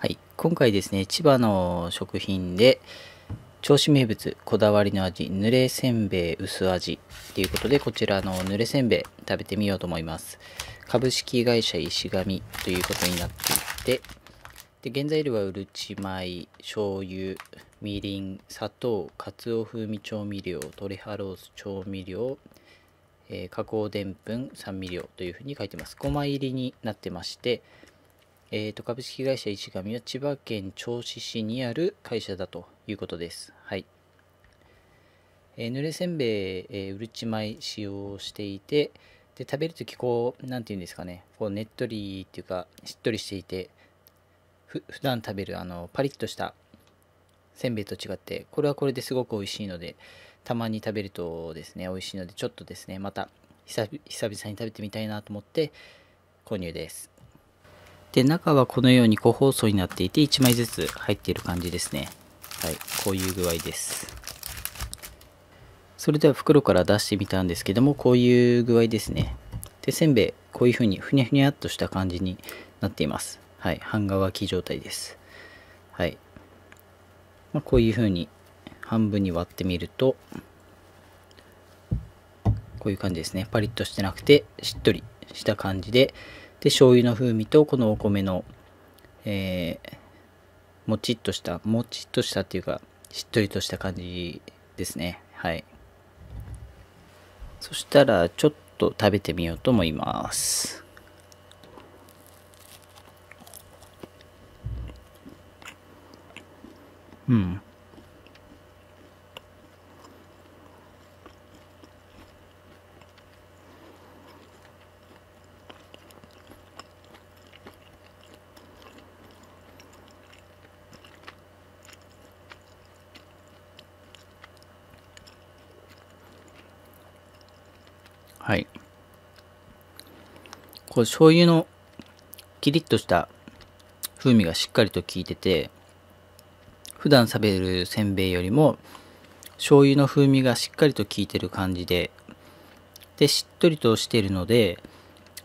はい、今回ですね、千葉の食品で、銚子名物こだわりの味、ぬれせんべい薄味ということで、こちらのぬれせんべい食べてみようと思います。株式会社石神ということになっていて、で原材料はうるち米、醤油、みりん、砂糖、かつお風味調味料、トレハロース調味料、えー、加工でんぷん、酸味料というふうに書いてます。5枚入りになってまして、えーと、株式会社石神は千葉県銚子市にある会社だということです。はい。えー、濡れせんべい、えー、うるち米使用していて、で食べるときこう、なんていうんですかね、こうねっとりっていうか、しっとりしていて、ふ普段食べるあのパリッとしたせんべいと違って、これはこれですごく美味しいので、たまに食べるとですね、美味しいので、ちょっとですね、また久々に食べてみたいなと思って購入です。で、中はこのように個包装になっていて、1枚ずつ入っている感じですね。はい、こういう具合です。それでは袋から出してみたんですけども、こういう具合ですね。で、せんべい、こういうふうにふにゃふにゃっとした感じになっています。はい、半乾き状態です。はい。まあ、こういうふうに半分に割ってみると、こういう感じですね。パリッとしてなくて、しっとりした感じで、で醤油の風味とこのお米の、えー、もちっとしたもちっとしたっていうかしっとりとした感じですねはいそしたらちょっと食べてみようと思いますうんはい。これ醤油のキリッとした風味がしっかりと効いてて、普段食べるせんべいよりも醤油の風味がしっかりと効いてる感じで、で、しっとりとしてるので、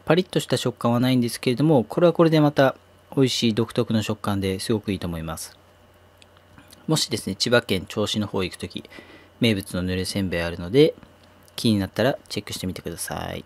パリッとした食感はないんですけれども、これはこれでまた美味しい独特の食感ですごくいいと思います。もしですね、千葉県銚子の方行くとき、名物のぬれせんべいあるので、気になったらチェックしてみてください。